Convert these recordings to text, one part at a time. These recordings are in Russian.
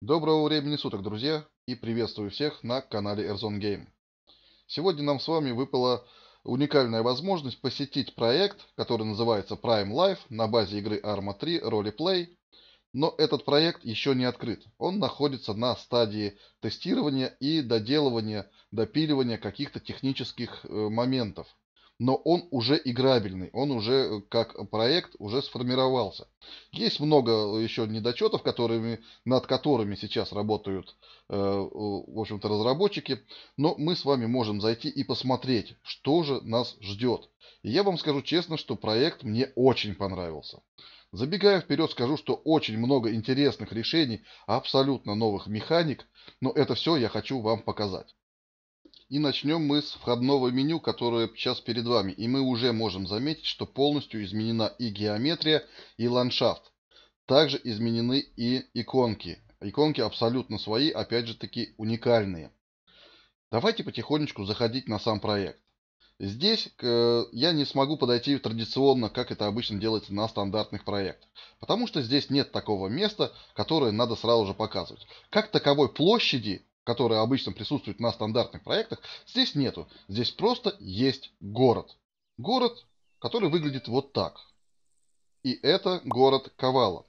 Доброго времени суток, друзья, и приветствую всех на канале Airzone Game. Сегодня нам с вами выпала уникальная возможность посетить проект, который называется Prime Life на базе игры Arma 3 Roleplay. Но этот проект еще не открыт. Он находится на стадии тестирования и доделывания, допиливания каких-то технических э, моментов но он уже играбельный, он уже э, как проект уже сформировался. Есть много э, еще недочетов, которыми, над которыми сейчас работают э, в общем-то, разработчики, но мы с вами можем зайти и посмотреть, что же нас ждет. И я вам скажу честно, что проект мне очень понравился. Забегая вперед, скажу, что очень много интересных решений, абсолютно новых механик, но это все я хочу вам показать. И начнем мы с входного меню, которое сейчас перед вами. И мы уже можем заметить, что полностью изменена и геометрия, и ландшафт. Также изменены и иконки. Иконки абсолютно свои, опять же таки уникальные. Давайте потихонечку заходить на сам проект. Здесь я не смогу подойти традиционно, как это обычно делается на стандартных проектах. Потому что здесь нет такого места, которое надо сразу же показывать. Как таковой площади которые обычно присутствуют на стандартных проектах, здесь нету. Здесь просто есть город. Город, который выглядит вот так. И это город Ковала.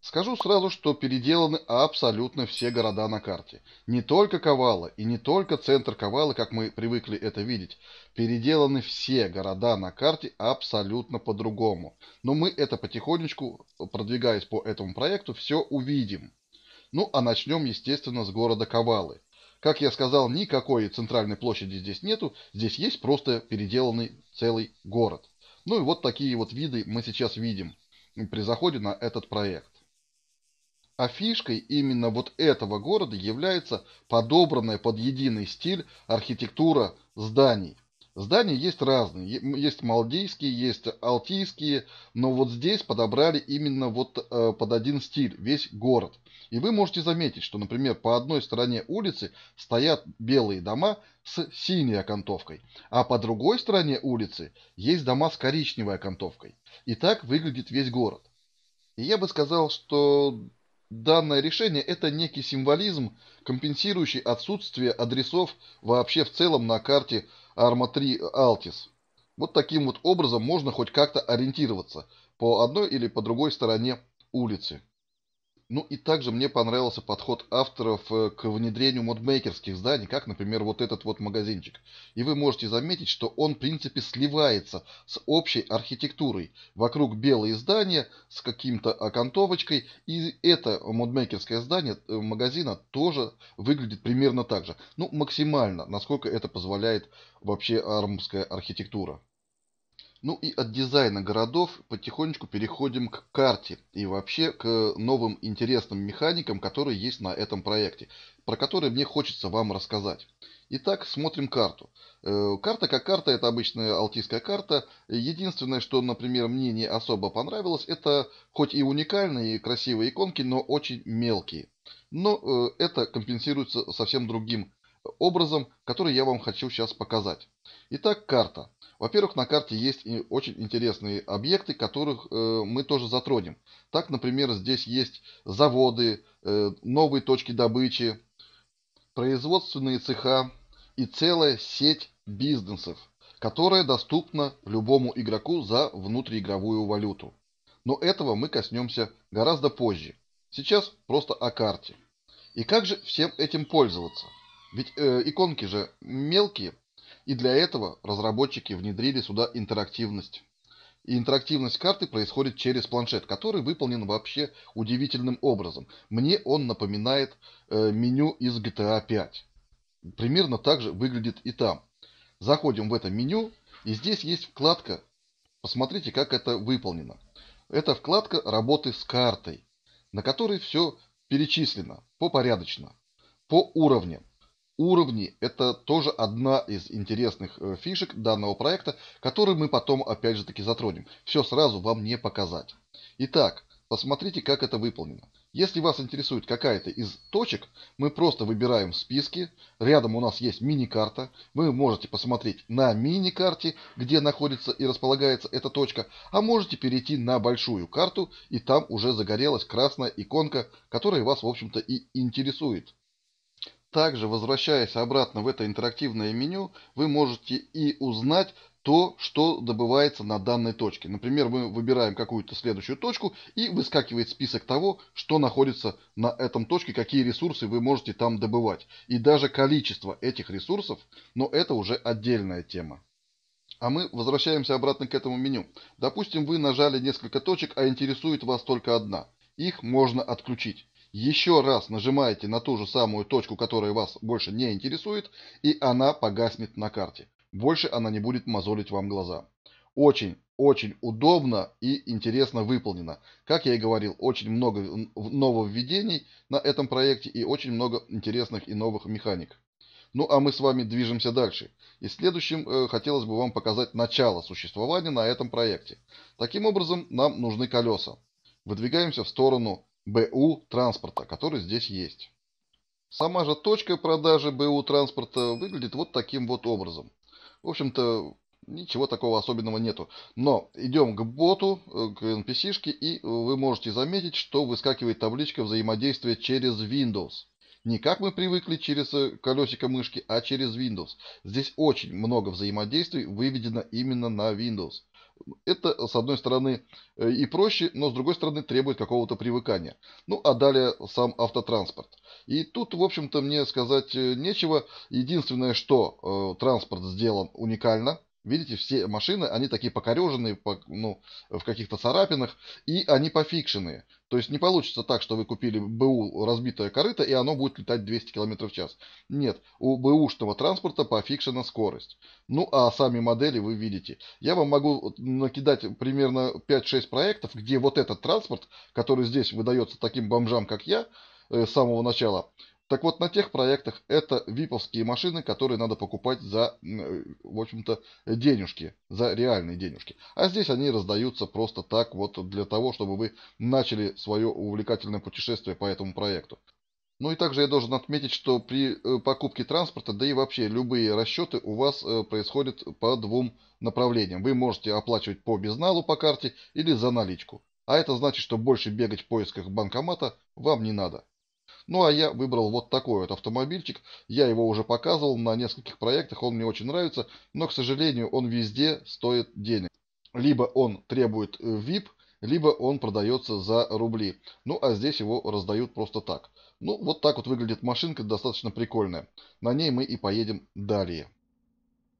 Скажу сразу, что переделаны абсолютно все города на карте. Не только Ковала и не только центр Ковала, как мы привыкли это видеть. Переделаны все города на карте абсолютно по-другому. Но мы это потихонечку, продвигаясь по этому проекту, все увидим. Ну, а начнем, естественно, с города Кавалы. Как я сказал, никакой центральной площади здесь нету, здесь есть просто переделанный целый город. Ну и вот такие вот виды мы сейчас видим при заходе на этот проект. А фишкой именно вот этого города является подобранная под единый стиль архитектура зданий. Здания есть разные. Есть малдейские, есть алтийские, но вот здесь подобрали именно вот э, под один стиль весь город. И вы можете заметить, что, например, по одной стороне улицы стоят белые дома с синей окантовкой, а по другой стороне улицы есть дома с коричневой окантовкой. И так выглядит весь город. И я бы сказал, что данное решение – это некий символизм, компенсирующий отсутствие адресов вообще в целом на карте Arma 3 Altis. Вот таким вот образом можно хоть как-то ориентироваться по одной или по другой стороне улицы. Ну и также мне понравился подход авторов э, к внедрению модмейкерских зданий, как, например, вот этот вот магазинчик. И вы можете заметить, что он, в принципе, сливается с общей архитектурой. Вокруг белые здания с каким-то окантовочкой, и это модмейкерское здание э, магазина тоже выглядит примерно так же. Ну, максимально, насколько это позволяет вообще армская архитектура. Ну и от дизайна городов потихонечку переходим к карте и вообще к новым интересным механикам, которые есть на этом проекте, про которые мне хочется вам рассказать. Итак, смотрим карту. Э, карта как карта, это обычная алтийская карта. Единственное, что, например, мне не особо понравилось, это хоть и уникальные и красивые иконки, но очень мелкие. Но э, это компенсируется совсем другим образом, который я вам хочу сейчас показать. Итак, карта. Во-первых, на карте есть и очень интересные объекты, которых э, мы тоже затронем. Так, например, здесь есть заводы, э, новые точки добычи, производственные цеха и целая сеть бизнесов, которая доступна любому игроку за внутриигровую валюту. Но этого мы коснемся гораздо позже. Сейчас просто о карте. И как же всем этим пользоваться? Ведь э, иконки же мелкие – и для этого разработчики внедрили сюда интерактивность. И интерактивность карты происходит через планшет, который выполнен вообще удивительным образом. Мне он напоминает э, меню из GTA 5. Примерно так же выглядит и там. Заходим в это меню, и здесь есть вкладка. Посмотрите, как это выполнено. Это вкладка работы с картой, на которой все перечислено, по порядочно, по уровням. Уровни – это тоже одна из интересных э, фишек данного проекта, который мы потом опять же таки затронем. Все сразу вам не показать. Итак, посмотрите, как это выполнено. Если вас интересует какая-то из точек, мы просто выбираем списки. Рядом у нас есть мини-карта. Вы можете посмотреть на мини-карте, где находится и располагается эта точка, а можете перейти на большую карту, и там уже загорелась красная иконка, которая вас, в общем-то, и интересует. Также, возвращаясь обратно в это интерактивное меню, вы можете и узнать то, что добывается на данной точке. Например, мы выбираем какую-то следующую точку и выскакивает список того, что находится на этом точке, какие ресурсы вы можете там добывать. И даже количество этих ресурсов, но это уже отдельная тема. А мы возвращаемся обратно к этому меню. Допустим, вы нажали несколько точек, а интересует вас только одна. Их можно отключить еще раз нажимаете на ту же самую точку, которая вас больше не интересует, и она погаснет на карте. Больше она не будет мозолить вам глаза. Очень, очень удобно и интересно выполнено. Как я и говорил, очень много нововведений на этом проекте и очень много интересных и новых механик. Ну а мы с вами движемся дальше. И следующим э, хотелось бы вам показать начало существования на этом проекте. Таким образом, нам нужны колеса. Выдвигаемся в сторону БУ транспорта, который здесь есть. Сама же точка продажи БУ транспорта выглядит вот таким вот образом. В общем-то, ничего такого особенного нету. Но идем к боту, э, к NPC-шке, и вы можете заметить, что выскакивает табличка взаимодействия через Windows. Не как мы привыкли через э, колесико мышки, а через Windows. Здесь очень много взаимодействий выведено именно на Windows. Это, с одной стороны, э, и проще, но с другой стороны, требует какого-то привыкания. Ну, а далее сам автотранспорт. И тут, в общем-то, мне сказать э, нечего. Единственное, что э, транспорт сделан уникально. Видите, все машины, они такие покореженные, ну, в каких-то царапинах, и они пофикшенные. То есть не получится так, что вы купили БУ разбитое корыто, и оно будет летать 200 км в час. Нет, у БУшного транспорта пофикшена скорость. Ну, а сами модели вы видите. Я вам могу накидать примерно 5-6 проектов, где вот этот транспорт, который здесь выдается таким бомжам, как я, э, с самого начала, так вот, на тех проектах это виповские машины, которые надо покупать за, э, в общем-то, денежки, за реальные денежки. А здесь они раздаются просто так, вот для того, чтобы вы начали свое увлекательное путешествие по этому проекту. Ну и также я должен отметить, что при э, покупке транспорта, да и вообще любые расчеты у вас э, происходят по двум направлениям. Вы можете оплачивать по безналу по карте или за наличку. А это значит, что больше бегать в поисках банкомата вам не надо. Ну а я выбрал вот такой вот автомобильчик. Я его уже показывал на нескольких проектах, он мне очень нравится, но, к сожалению, он везде стоит денег. Либо он требует э, VIP, либо он продается за рубли. Ну а здесь его раздают просто так. Ну вот так вот выглядит машинка, достаточно прикольная. На ней мы и поедем далее.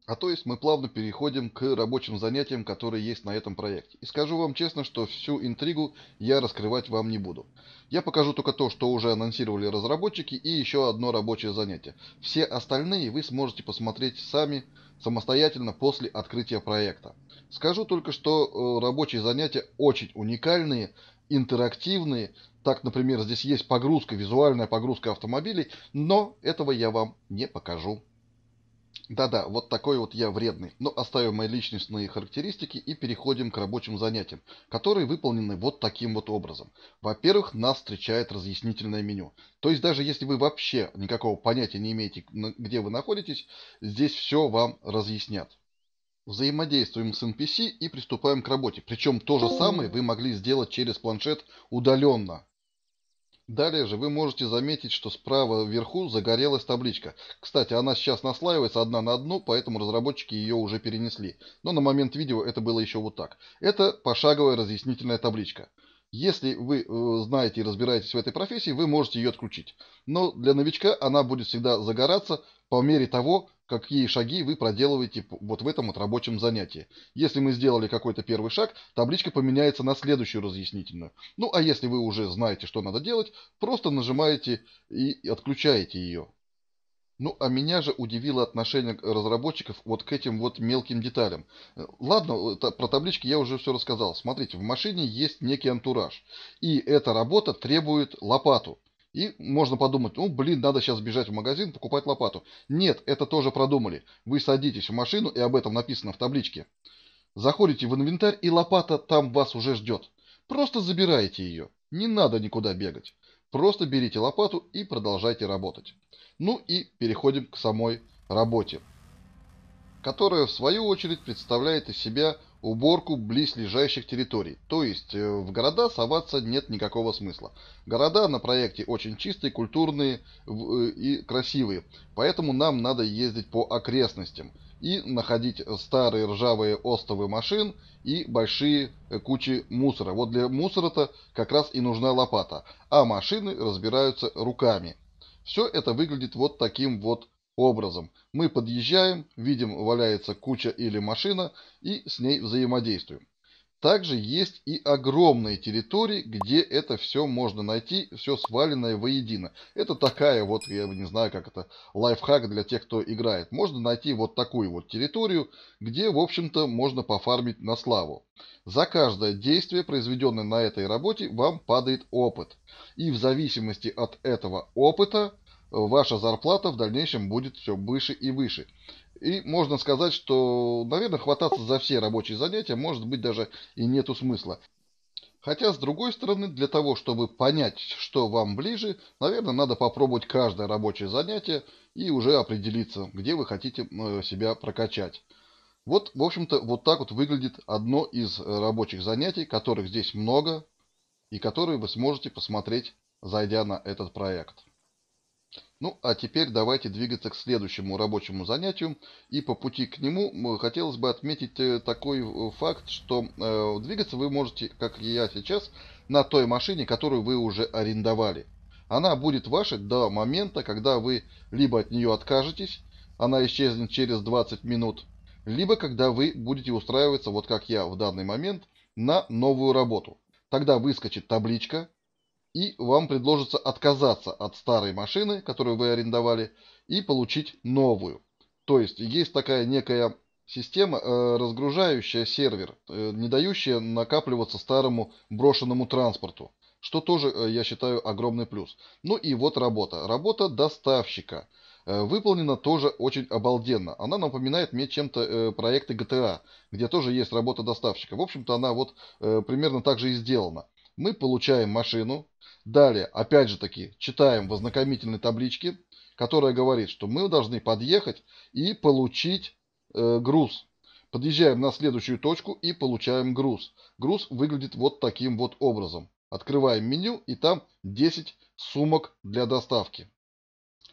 А то есть мы плавно переходим к рабочим занятиям, которые есть на этом проекте. И скажу вам честно, что всю интригу я раскрывать вам не буду. Я покажу только то, что уже анонсировали разработчики и еще одно рабочее занятие. Все остальные вы сможете посмотреть сами самостоятельно после открытия проекта. Скажу только, что э, рабочие занятия очень уникальные, интерактивные. Так, например, здесь есть погрузка, визуальная погрузка автомобилей, но этого я вам не покажу. Да-да, вот такой вот я вредный. Но оставим мои личностные характеристики и переходим к рабочим занятиям, которые выполнены вот таким вот образом. Во-первых, нас встречает разъяснительное меню. То есть даже если вы вообще никакого понятия не имеете, где вы находитесь, здесь все вам разъяснят. Взаимодействуем с NPC и приступаем к работе. Причем то же самое вы могли сделать через планшет удаленно. Далее же вы можете заметить, что справа вверху загорелась табличка. Кстати, она сейчас наслаивается одна на одну, поэтому разработчики ее уже перенесли. Но на момент видео это было еще вот так. Это пошаговая разъяснительная табличка. Если вы э, знаете и разбираетесь в этой профессии, вы можете ее отключить. Но для новичка она будет всегда загораться по мере того, какие шаги вы проделываете вот в этом вот рабочем занятии. Если мы сделали какой-то первый шаг, табличка поменяется на следующую разъяснительную. Ну а если вы уже знаете, что надо делать, просто нажимаете и отключаете ее. Ну, а меня же удивило отношение разработчиков вот к этим вот мелким деталям. Э, ладно, про таблички я уже все рассказал. Смотрите, в машине есть некий антураж. И эта работа требует лопату. И можно подумать, ну, блин, надо сейчас бежать в магазин, покупать лопату. Нет, это тоже продумали. Вы садитесь в машину, и об этом написано в табличке. Заходите в инвентарь, и лопата там вас уже ждет. Просто забираете ее. Не надо никуда бегать. Просто берите лопату и продолжайте работать. Ну и переходим к самой работе, которая в свою очередь представляет из себя уборку близлежащих территорий. То есть э, в города соваться нет никакого смысла. Города на проекте очень чистые, культурные э, и красивые, поэтому нам надо ездить по окрестностям – и находить старые ржавые остовы машин и большие э, кучи мусора. Вот для мусора-то как раз и нужна лопата, а машины разбираются руками. Все это выглядит вот таким вот образом. Мы подъезжаем, видим валяется куча или машина и с ней взаимодействуем. Также есть и огромные территории, где это все можно найти, все сваленное воедино. Это такая вот, я не знаю, как это, лайфхак для тех, кто играет. Можно найти вот такую вот территорию, где, в общем-то, можно пофармить на славу. За каждое действие, произведенное на этой работе, вам падает опыт. И в зависимости от этого опыта ваша зарплата в дальнейшем будет все выше и выше. И можно сказать, что, наверное, хвататься за все рабочие занятия, может быть, даже и нету смысла. Хотя, с другой стороны, для того, чтобы понять, что вам ближе, наверное, надо попробовать каждое рабочее занятие и уже определиться, где вы хотите э, себя прокачать. Вот, в общем-то, вот так вот выглядит одно из рабочих занятий, которых здесь много, и которые вы сможете посмотреть, зайдя на этот проект. Ну, а теперь давайте двигаться к следующему рабочему занятию. И по пути к нему хотелось бы отметить э, такой э, факт, что э, двигаться вы можете, как и я сейчас, на той машине, которую вы уже арендовали. Она будет ваша до момента, когда вы либо от нее откажетесь, она исчезнет через 20 минут, либо когда вы будете устраиваться, вот как я в данный момент, на новую работу. Тогда выскочит табличка, и вам предложится отказаться от старой машины, которую вы арендовали, и получить новую. То есть есть такая некая система, э, разгружающая сервер, э, не дающая накапливаться старому брошенному транспорту, что тоже, э, я считаю, огромный плюс. Ну и вот работа. Работа доставщика. Э, выполнена тоже очень обалденно. Она напоминает мне чем-то э, проекты GTA, а, где тоже есть работа доставщика. В общем-то, она вот э, примерно так же и сделана. Мы получаем машину, Далее, опять же таки, читаем в ознакомительной табличке, которая говорит, что мы должны подъехать и получить э, груз. Подъезжаем на следующую точку и получаем груз. Груз выглядит вот таким вот образом. Открываем меню и там 10 сумок для доставки.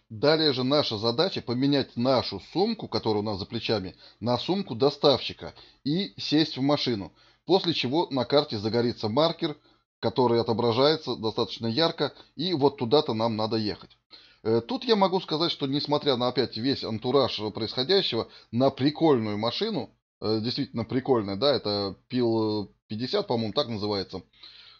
Далее же наша задача поменять нашу сумку, которая у нас за плечами, на сумку доставщика и сесть в машину. После чего на карте загорится маркер – который отображается достаточно ярко, и вот туда-то нам надо ехать. Э, тут я могу сказать, что несмотря на опять весь антураж происходящего, на прикольную машину, э, действительно прикольная, да, это Пил 50, по-моему, так называется,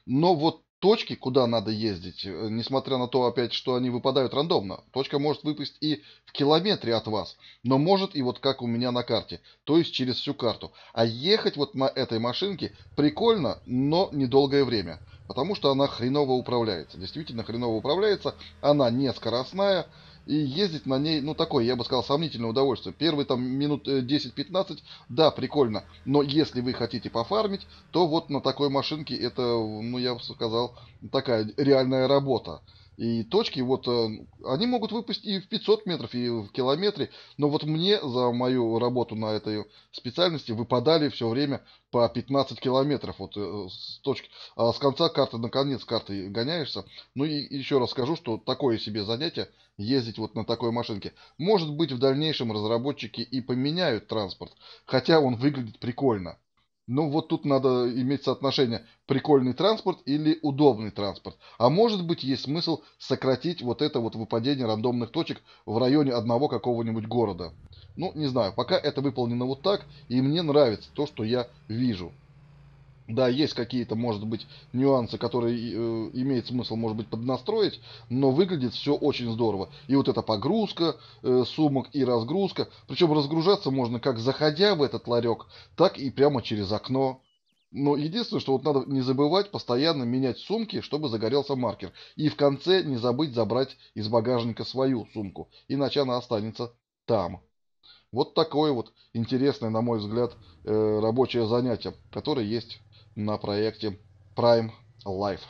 но вот точки, куда надо ездить, э, несмотря на то, опять, что они выпадают рандомно. Точка может выпасть и в километре от вас, но может и вот как у меня на карте, то есть через всю карту. А ехать вот на этой машинке прикольно, но недолгое время, потому что она хреново управляется, действительно хреново управляется, она не скоростная, и ездить на ней, ну, такое, я бы сказал, сомнительное удовольствие. Первые там минут 10-15, э, да, прикольно, но если вы хотите пофармить, то вот на такой машинке это, ну, я бы сказал, такая реальная работа. И точки, вот, э, они могут выпасть и в 500 метров, и в километре, но вот мне за мою работу на этой специальности выпадали все время по 15 километров, вот, э, с точки, а с конца карты на конец карты гоняешься. Ну и еще раз скажу, что такое себе занятие, ездить вот на такой машинке. Может быть, в дальнейшем разработчики и поменяют транспорт, хотя он выглядит прикольно. Ну, вот тут надо иметь соотношение прикольный транспорт или удобный транспорт. А может быть, есть смысл сократить вот это вот выпадение рандомных точек в районе одного какого-нибудь города. Ну, не знаю, пока это выполнено вот так, и мне нравится то, что я вижу. Да, есть какие-то, может быть, нюансы, которые э, имеет смысл, может быть, поднастроить, но выглядит все очень здорово. И вот эта погрузка э, сумок и разгрузка. Причем разгружаться можно как заходя в этот ларек, так и прямо через окно. Но единственное, что вот надо не забывать постоянно менять сумки, чтобы загорелся маркер. И в конце не забыть забрать из багажника свою сумку, иначе она останется там. Вот такое вот интересное, на мой взгляд, э, рабочее занятие, которое есть на проекте Prime Life,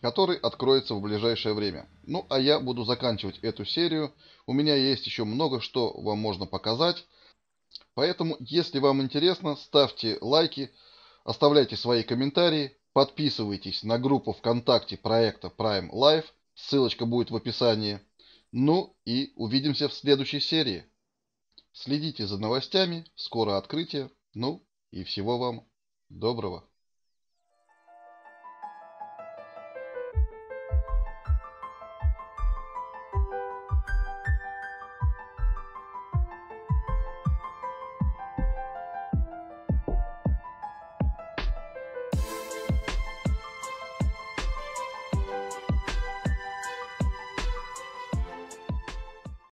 который откроется в ближайшее время. Ну а я буду заканчивать эту серию. У меня есть еще много, что вам можно показать. Поэтому, если вам интересно, ставьте лайки, оставляйте свои комментарии, подписывайтесь на группу ВКонтакте проекта Prime Life, ссылочка будет в описании. Ну и увидимся в следующей серии. Следите за новостями, скоро открытие, ну и всего вам доброго.